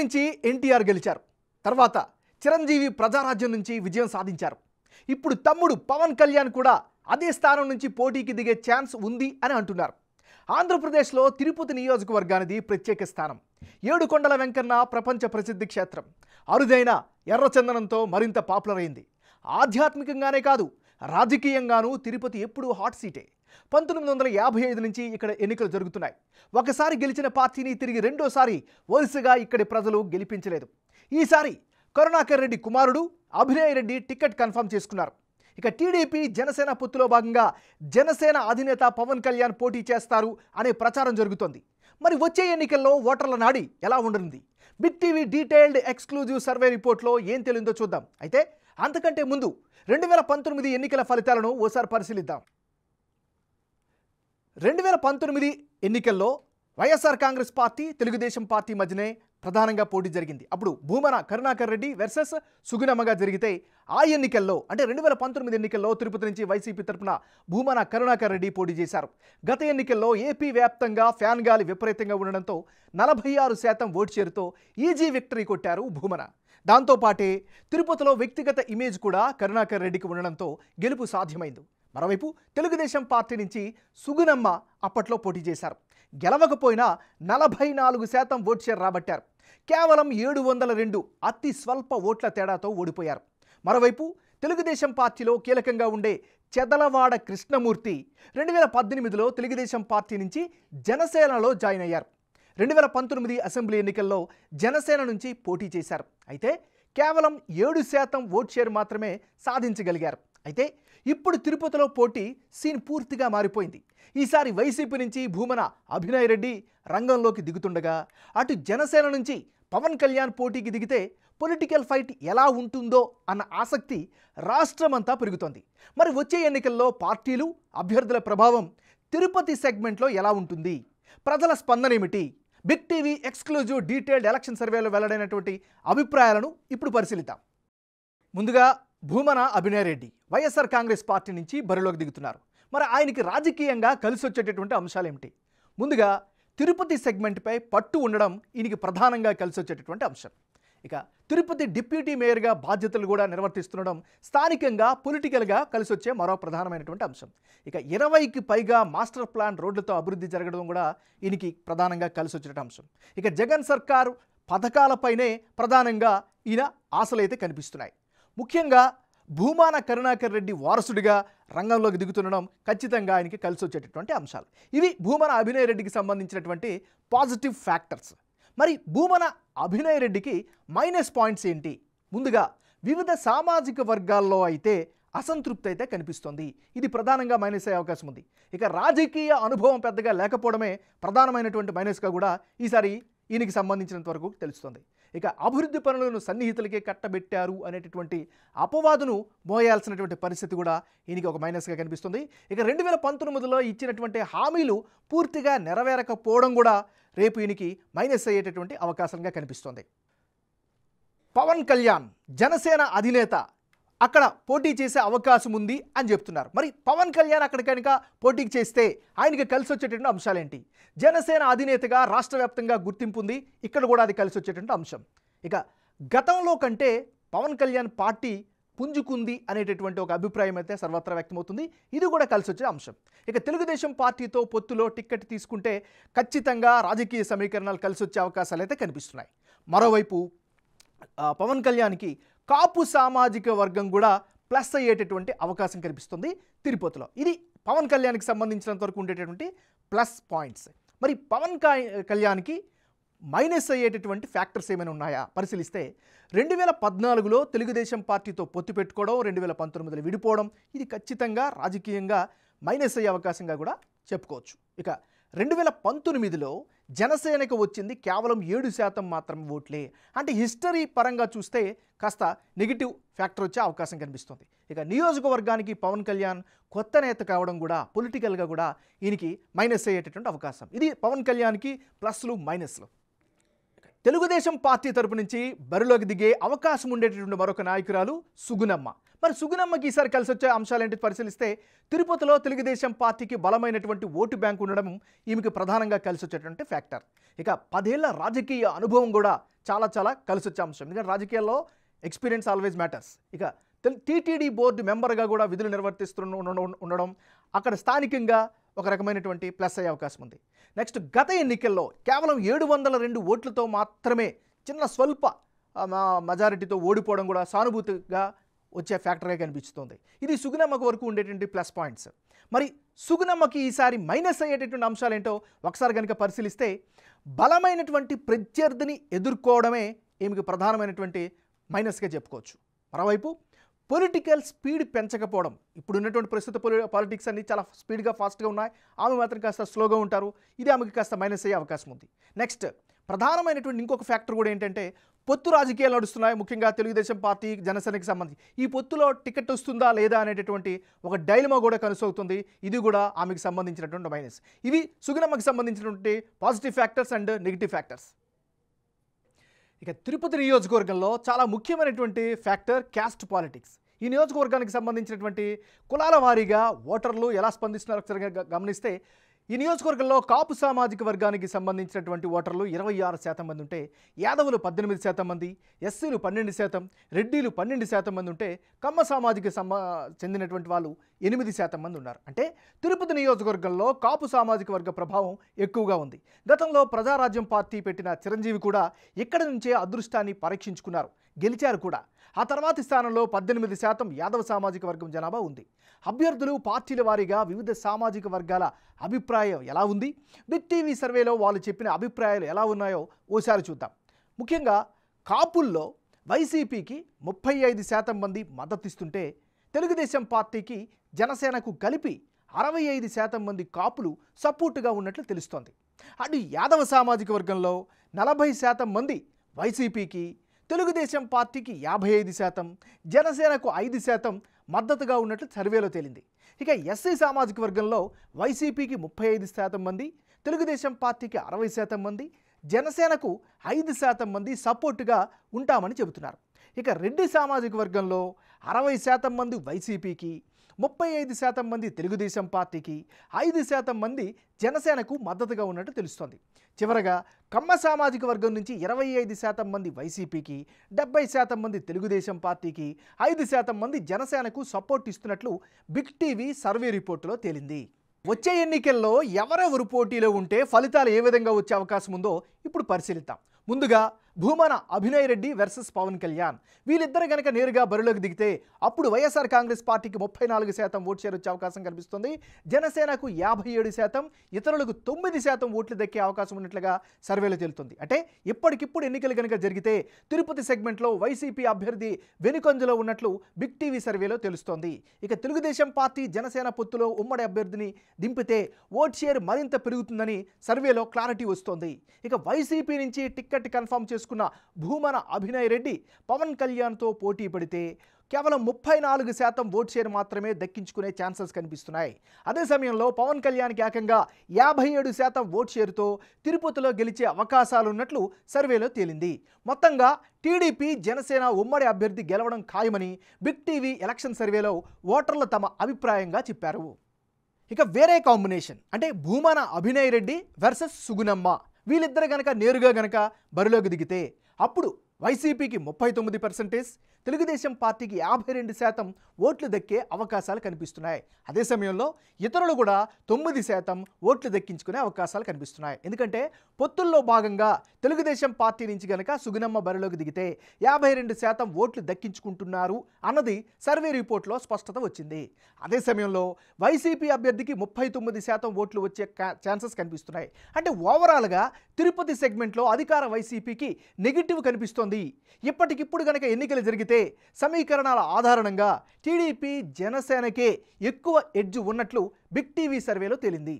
నుంచి ఎన్టీఆర్ గెలిచారు తర్వాత చిరంజీవి ప్రజారాజ్యం నుంచి విజయం సాధించారు ఇప్పుడు తమ్ముడు పవన్ కళ్యాణ్ కూడా అదే స్థానం నుంచి పోటీకి దిగే ఛాన్స్ ఉంది అని అంటున్నారు ఆంధ్రప్రదేశ్లో తిరుపతి నియోజకవర్గానిది ప్రత్యేక స్థానం ఏడుకొండల వెంకన్న ప్రపంచ ప్రసిద్ధి క్షేత్రం అరుదైన ఎర్రచందనంతో మరింత పాపులర్ అయింది ఆధ్యాత్మికంగానే కాదు రాజకీయంగానూ తిరుపతి ఎప్పుడూ హాట్ సీటే పంతొమ్మిది వందల యాభై ఐదు నుంచి ఇక్కడ ఎన్నికలు జరుగుతున్నాయి ఒకసారి గెలిచిన పార్టీని తిరిగి రెండోసారి వరుసగా ఇక్కడి ప్రజలు గెలిపించలేదు ఈసారి కరుణాకర్ రెడ్డి కుమారుడు అభినయ్ రెడ్డి టికెట్ కన్ఫర్మ్ చేసుకున్నారు ఇక టీడీపీ జనసేన పొత్తులో భాగంగా జనసేన అధినేత పవన్ కళ్యాణ్ పోటీ చేస్తారు అనే ప్రచారం జరుగుతోంది మరి వచ్చే ఎన్నికల్లో ఓటర్ల నాడి ఎలా ఉండనుంది big TV detailed exclusive survey రిపోర్ట్లో ఏం తెలియదో చూద్దాం అయితే అంతకంటే ముందు రెండు వేల పంతొమ్మిది ఎన్నికల ఫలితాలను ఓసారి పరిశీలిద్దాం రెండు వేల పంతొమ్మిది ఎన్నికల్లో YSR Congress party Telugu Desam party మధ్యనే ప్రధానంగా పోటీ జరిగింది అప్పుడు భూమన కరుణాకర్ రెడ్డి వెర్సెస్ సుగుణమ్మగా జరిగితే ఆ ఎన్నికల్లో అంటే రెండు వేల పంతొమ్మిది ఎన్నికల్లో తిరుపతి నుంచి వైసీపీ తరఫున భూమన కరుణాకర్ రెడ్డి పోటీ చేశారు గత ఎన్నికల్లో ఏపీ వ్యాప్తంగా ఫ్యాన్ గాలి విపరీతంగా ఉండడంతో నలభై ఆరు శాతం ఓటు చేరుతో ఈజీ విక్టరీ కొట్టారు భూమన దాంతోపాటే తిరుపతిలో వ్యక్తిగత ఇమేజ్ కూడా కరుణాకర్ రెడ్డికి ఉండడంతో గెలుపు సాధ్యమైంది మరోవైపు తెలుగుదేశం పార్టీ నుంచి సుగునమ్మ అప్పట్లో పోటీ చేశారు గెలవకపోయినా నలభై నాలుగు శాతం ఓట్ షేర్ రాబట్టారు కేవలం ఏడు వందల రెండు అతి స్వల్ప ఓట్ల తేడాతో ఓడిపోయారు మరోవైపు తెలుగుదేశం పార్టీలో కీలకంగా ఉండే చెదలవాడ కృష్ణమూర్తి రెండు వేల పద్దెనిమిదిలో తెలుగుదేశం పార్టీ నుంచి జనసేనలో జాయిన్ అయ్యారు రెండు వేల పంతొమ్మిది అసెంబ్లీ ఎన్నికల్లో జనసేన నుంచి పోటీ చేశారు అయితే కేవలం ఏడు శాతం ఓట్ షేర్ మాత్రమే సాధించగలిగారు అయితే ఇప్పుడు తిరుపతిలో పోటీ సీన్ పూర్తిగా మారిపోయింది ఈసారి వైసీపీ నుంచి భూమన అభినయ్ రెడ్డి రంగంలోకి దిగుతుండగా అటు జనసేన నుంచి పవన్ కళ్యాణ్ పోటీకి దిగితే పొలిటికల్ ఫైట్ ఎలా ఉంటుందో అన్న ఆసక్తి రాష్ట్రమంతా పెరుగుతోంది మరి వచ్చే ఎన్నికల్లో పార్టీలు అభ్యర్థుల ప్రభావం తిరుపతి సెగ్మెంట్లో ఎలా ఉంటుంది ప్రజల స్పందన ఏమిటి big TV exclusive detailed election సర్వేలో వెల్లడైనటువంటి అభిప్రాయాలను ఇప్పుడు పరిశీలిద్దాం ముందుగా భూమన అభినయరెడ్డి వైఎస్ఆర్ కాంగ్రెస్ పార్టీ నుంచి బరిలోకి దిగుతున్నారు మరి ఆయనకి రాజకీయంగా కలిసి వచ్చేటటువంటి అంశాలు ఏమిటి ముందుగా తిరుపతి సెగ్మెంట్పై పట్టు ఉండడం ఈయనకి ప్రధానంగా కలిసి వచ్చేటటువంటి అంశం ఇక తిరుపతి డిప్యూటీ మేయర్గా బాధ్యతలు కూడా నిర్వర్తిస్తుండడం స్థానికంగా పొలిటికల్గా కలిసి వచ్చే మరో ప్రధానమైనటువంటి అంశం ఇక ఇరవైకి పైగా మాస్టర్ ప్లాన్ రోడ్లతో అభివృద్ధి జరగడం కూడా ఈయనకి ప్రధానంగా కలిసి వచ్చేట అంశం ఇక జగన్ సర్కార్ పథకాలపైనే ప్రధానంగా ఈయన ఆశలైతే కనిపిస్తున్నాయి ముఖ్యంగా భూమాన కరుణాకర్ రెడ్డి వారసుడిగా రంగంలోకి దిగుతుండడం ఖచ్చితంగా ఆయనకి కలిసి వచ్చేటటువంటి అంశాలు ఇవి భూమన అభినయ రెడ్డికి సంబంధించినటువంటి పాజిటివ్ ఫ్యాక్టర్స్ మరి భూమన అభినయ రెడ్డికి మైనస్ పాయింట్స్ ఏంటి ముందుగా వివిధ సామాజిక వర్గాల్లో అయితే అసంతృప్తి అయితే కనిపిస్తోంది ఇది ప్రధానంగా మైనస్ అయ్యే అవకాశం ఉంది ఇక రాజకీయ అనుభవం పెద్దగా లేకపోవడమే ప్రధానమైనటువంటి మైనస్గా కూడా ఈసారి ఈయనకి సంబంధించినంత వరకు తెలుస్తుంది ఇక అభివృద్ధి పనులను సన్నిహితులకే కట్టబెట్టారు అనేటటువంటి అపవాదును మోయాల్సినటువంటి పరిస్థితి కూడా ఈయనకి ఒక మైనస్గా కనిపిస్తుంది ఇక రెండు వేల పంతొమ్మిదిలో ఇచ్చినటువంటి హామీలు పూర్తిగా నెరవేరకపోవడం కూడా రేపు ఈయనకి మైనస్ అయ్యేటటువంటి అవకాశంగా కనిపిస్తుంది పవన్ కళ్యాణ్ జనసేన అధినేత అక్కడ పోటీ చేసే అవకాశం ఉంది అని చెప్తున్నారు మరి పవన్ కళ్యాణ్ అక్కడ కనుక పోటీకి చేస్తే ఆయనకి కలిసి వచ్చేటటువంటి అంశాలేంటి జనసేన అధినేతగా రాష్ట్ర వ్యాప్తంగా గుర్తింపు ఉంది ఇక్కడ కూడా అది కలిసి వచ్చేటువంటి అంశం ఇక గతంలో కంటే పవన్ కళ్యాణ్ పార్టీ పుంజుకుంది అనేటటువంటి ఒక అభిప్రాయం అయితే సర్వత్రా వ్యక్తమవుతుంది ఇది కూడా కలిసి వచ్చే అంశం ఇక తెలుగుదేశం పార్టీతో పొత్తులో టిక్కెట్ తీసుకుంటే ఖచ్చితంగా రాజకీయ సమీకరణాలు కలిసి వచ్చే అవకాశాలు అయితే కనిపిస్తున్నాయి మరోవైపు పవన్ కళ్యాణ్కి కాపు సామాజిక వర్గం కూడా ప్లస్ అయ్యేటటువంటి అవకాశం కనిపిస్తుంది తిరుపతిలో ఇది పవన్ కళ్యాణ్కి సంబంధించినంత వరకు ఉండేటటువంటి ప్లస్ పాయింట్స్ మరి పవన్ కళ్యాణ్కి మైనస్ అయ్యేటటువంటి ఫ్యాక్టర్స్ ఏమైనా ఉన్నాయా పరిశీలిస్తే రెండు వేల పద్నాలుగులో తెలుగుదేశం పార్టీతో పొత్తు పెట్టుకోవడం రెండు వేల పంతొమ్మిదిలో విడిపోవడం ఇది ఖచ్చితంగా రాజకీయంగా మైనస్ అయ్యే అవకాశంగా కూడా చెప్పుకోవచ్చు ఇక రెండు వేల పంతొమ్మిదిలో జనసేనకు వచ్చింది కేవలం ఏడు శాతం మాత్రం ఓట్లే అంటే హిస్టరీ పరంగా చూస్తే కాస్త నెగిటివ్ ఫ్యాక్టర్ వచ్చే అవకాశం కనిపిస్తుంది ఇక నియోజకవర్గానికి పవన్ కళ్యాణ్ కొత్త నేత కావడం కూడా పొలిటికల్గా కూడా ఈయనకి మైనస్ అయ్యేటటువంటి అవకాశం ఇది పవన్ కళ్యాణ్కి ప్లస్లు మైనస్లు తెలుగుదేశం పార్టీ తరపు నుంచి బరిలోకి దిగే అవకాశం ఉండేటటువంటి మరొక నాయకురాలు సుగునమ్మ మరి సుగునమ్మకి ఈసారి కలిసి వచ్చే అంశాలేంటి పరిశీలిస్తే తిరుపతిలో తెలుగుదేశం పార్టీకి బలమైనటువంటి ఓటు బ్యాంకు ఉండడం ఈమెకి ప్రధానంగా కలిసి వచ్చేటువంటి ఫ్యాక్టర్ ఇక పదేళ్ల రాజకీయ అనుభవం కూడా చాలా చాలా కలిసి వచ్చే అంశం ఎందుకంటే రాజకీయాల్లో ఎక్స్పీరియన్స్ ఆల్వేజ్ మ్యాటర్స్ ఇక టీటీడీ బోర్డు మెంబర్గా కూడా విధులు నిర్వర్తిస్తున్న ఉండడం అక్కడ స్థానికంగా ఒక రకమైనటువంటి ప్లస్ అయ్యే అవకాశం ఉంది నెక్స్ట్ గత ఎన్నికల్లో కేవలం ఏడు వందల రెండు ఓట్లతో మాత్రమే చిన్న స్వల్ప మెజారిటీతో ఓడిపోవడం కూడా సానుభూతిగా వచ్చే ఫ్యాక్టరే కనిపిస్తుంది ఇది సుగునమ్మకు వరకు ఉండేటువంటి ప్లస్ పాయింట్స్ మరి సుగునమ్మకి ఈసారి మైనస్ అయ్యేటటువంటి అంశాలు ఏంటో ఒకసారి కనుక పరిశీలిస్తే బలమైనటువంటి ప్రత్యర్థిని ఎదుర్కోవడమే ఈమెకి ప్రధానమైనటువంటి మైనస్గా చెప్పుకోవచ్చు మరోవైపు పొలిటికల్ స్పీడ్ పెంచకపోవడం ఇప్పుడు ఉన్నటువంటి ప్రస్తుత పొలి పాలిటిక్స్ అన్ని చాలా స్పీడ్గా ఫాస్ట్గా ఉన్నాయి ఆమె మాత్రం కాస్త స్లోగా ఉంటారు ఇది ఆమెకి కాస్త మైనస్ అయ్యే అవకాశం ఉంది నెక్స్ట్ ప్రధానమైనటువంటి ఇంకొక ఫ్యాక్టర్ కూడా ఏంటంటే పొత్తు రాజకీయాలు నడుస్తున్నాయి ముఖ్యంగా తెలుగుదేశం పార్టీ జనసేనకి సంబంధించి ఈ పొత్తులో టికెట్ వస్తుందా లేదా అనేటటువంటి ఒక డైలమా కూడా కనసాగుతుంది ఇది కూడా ఆమెకు సంబంధించినటువంటి మైనస్ ఇవి సుగుణమ్మకి సంబంధించినటువంటి positive factors and negative factors ఇక తిరుపతి నియోజకవర్గంలో చాలా ముఖ్యమైనటువంటి ఫ్యాక్టర్ క్యాస్ట్ పాలిటిక్స్ ఈ నియోజకవర్గానికి సంబంధించినటువంటి కులాల వారీగా ఓటర్లు ఎలా స్పందిస్తున్నారో ఒకసారి గమనిస్తే ఈ నియోజకవర్గంలో కాపు సామాజిక వర్గానికి సంబంధించినటువంటి ఓటర్లు ఇరవై ఆరు శాతం మంది ఉంటే యాదవులు పద్దెనిమిది శాతం మంది ఎస్సీలు పన్నెండు శాతం రెడ్డిలు పన్నెండు శాతం మంది ఉంటే కమ్మ సామాజిక సమ చెందినటువంటి వాళ్ళు ఎనిమిది శాతం మంది ఉన్నారు అంటే తిరుపతి నియోజకవర్గంలో కాపు సామాజిక వర్గ ప్రభావం ఎక్కువగా ఉంది గతంలో ప్రజారాజ్యం పార్టీ పెట్టిన చిరంజీవి కూడా ఇక్కడి నుంచే అదృష్టాన్ని పరీక్షించుకున్నారు గెలిచారు కూడా ఆ తర్వాతి స్థానంలో పద్దెనిమిది శాతం యాదవ సామాజిక వర్గం జనాభా ఉంది అభ్యర్థులు పార్టీల వారీగా వివిధ సామాజిక వర్గాల అభిప్రాయం ఎలా ఉంది బిగ్ టీవీ సర్వేలో వాళ్ళు చెప్పిన అభిప్రాయాలు ఎలా ఉన్నాయో ఓసారి చూద్దాం ముఖ్యంగా కాపుల్లో వైసీపీకి ముప్పై ఐదు శాతం మంది మద్దతిస్తుంటే తెలుగుదేశం పార్టీకి జనసేనకు కలిపి అరవై ఐదు శాతం మంది కాపులు సపోర్టుగా ఉన్నట్లు తెలుస్తోంది అటు యాదవ సామాజిక వర్గంలో నలభై శాతం మంది వైసీపీకి తెలుగుదేశం పార్టీకి యాభై ఐదు శాతం జనసేనకు ఐదు శాతం మద్దతుగా ఉన్నట్లు సర్వేలో తేలింది ఇక ఎస్సీ సామాజిక వర్గంలో వైసీపీకి ముప్పై ఐదు శాతం మంది తెలుగుదేశం పార్టీకి అరవై శాతం మంది జనసేనకు ఐదు శాతం మంది సపోర్టుగా ఉంటామని చెబుతున్నారు ఇక రెడ్డి సామాజిక వర్గంలో అరవై శాతం మంది వైసీపీకి ముప్పై ఐదు శాతం మంది తెలుగుదేశం పార్టీకి ఐదు శాతం మంది జనసేనకు మద్దతుగా ఉన్నట్టు తెలుస్తోంది చివరగా కమ్మ సామాజిక వర్గం నుంచి ఇరవై ఐదు శాతం మంది వైసీపీకి డెబ్బై శాతం మంది తెలుగుదేశం పార్టీకి ఐదు శాతం మంది జనసేనకు సపోర్ట్ ఇస్తున్నట్లు బిగ్ టీవీ సర్వే రిపోర్టులో తేలింది వచ్చే ఎన్నికల్లో ఎవరెవరు పోటీలో ఉంటే ఫలితాలు ఏ విధంగా వచ్చే అవకాశం ఉందో ఇప్పుడు పరిశీలిద్దాం ముందుగా భూమన అభినయ్ రెడ్డి వర్సెస్ పవన్ కళ్యాణ్ వీళ్ళిద్దరు కనుక నేరుగా బరిలోకి దిగితే అప్పుడు వైఎస్ఆర్ కాంగ్రెస్ పార్టీకి ముప్పై నాలుగు శాతం ఓటు చేరొచ్చే అవకాశం కనిపిస్తుంది జనసేనకు యాభై ఏడు శాతం ఇతరులకు తొమ్మిది శాతం ఓట్లు దక్కే అవకాశం ఉన్నట్లుగా సర్వేలో తేలుతుంది అంటే ఇప్పటికిప్పుడు ఎన్నికలు కనుక జరిగితే తిరుపతి సెగ్మెంట్లో వైసీపీ అభ్యర్థి వెనుకొంజలో ఉన్నట్లు బిగ్ టీవీ సర్వేలో తెలుస్తోంది ఇక తెలుగుదేశం పార్టీ జనసేన పొత్తులో ఉమ్మడి అభ్యర్థిని దింపితే ఓట్ షేర్ మరింత పెరుగుతుందని సర్వేలో క్లారిటీ వస్తోంది ఇక వైసీపీ నుంచి టిక్కెట్ కన్ఫర్మ్ చేసుకుంటే చేసుకున్న భూమన అభినయ్ రెడ్డి పవన్ కళ్యాణ్తో పోటీ పడితే కేవలం ముప్పై నాలుగు శాతం ఓట్ షేర్ మాత్రమే దక్కించుకునే ఛాన్సెస్ కనిపిస్తున్నాయి అదే సమయంలో పవన్ కళ్యాణ్కి ఏకంగా యాభై ఏడు శాతం ఓట్ షేర్తో తిరుపతిలో గెలిచే అవకాశాలున్నట్లు సర్వేలో తేలింది మొత్తంగా టీడీపీ జనసేన ఉమ్మడి అభ్యర్థి గెలవడం ఖాయమని బిగ్ టీవీ ఎలక్షన్ సర్వేలో ఓటర్లు తమ అభిప్రాయంగా చెప్పారు ఇక వేరే కాంబినేషన్ అంటే భూమాన అభినయ్ రెడ్డి వర్సెస్ సుగునమ్మ వీళ్ళిద్దరు గనక నేరుగా గనక బరిలోకి దిగితే అప్పుడు వైసీపీకి ముప్పై తొమ్మిది పర్సెంటేజ్ తెలుగుదేశం పార్టీకి యాభై రెండు శాతం ఓట్లు దక్కే అవకాశాలు కనిపిస్తున్నాయి అదే సమయంలో ఇతరులు కూడా తొమ్మిది శాతం ఓట్లు దక్కించుకునే అవకాశాలు కనిపిస్తున్నాయి ఎందుకంటే పొత్తుల్లో భాగంగా తెలుగుదేశం పార్టీ నుంచి గనక సుగుణమ్మ బరిలోకి దిగితే యాభై రెండు శాతం ఓట్లు దక్కించుకుంటున్నారు అన్నది సర్వే రిపోర్ట్లో స్పష్టత వచ్చింది అదే సమయంలో వైసీపీ అభ్యర్థికి ముప్పై తొమ్మిది శాతం ఓట్లు వచ్చే ఛాన్సెస్ కనిపిస్తున్నాయి అంటే ఓవరాల్గా తిరుపతి సెగ్మెంట్లో అధికార వైసీపీకి నెగిటివ్ కనిపిస్తోంది ఇప్పటికిప్పుడు కనుక ఎన్నికలు జరిగితే పరిశీలిస్తే సమీకరణాల ఆధారంగా టీడీపీ జనసేనకే ఎక్కువ ఎడ్జ్ ఉన్నట్లు బిగ్ టీవీ సర్వేలో తేలింది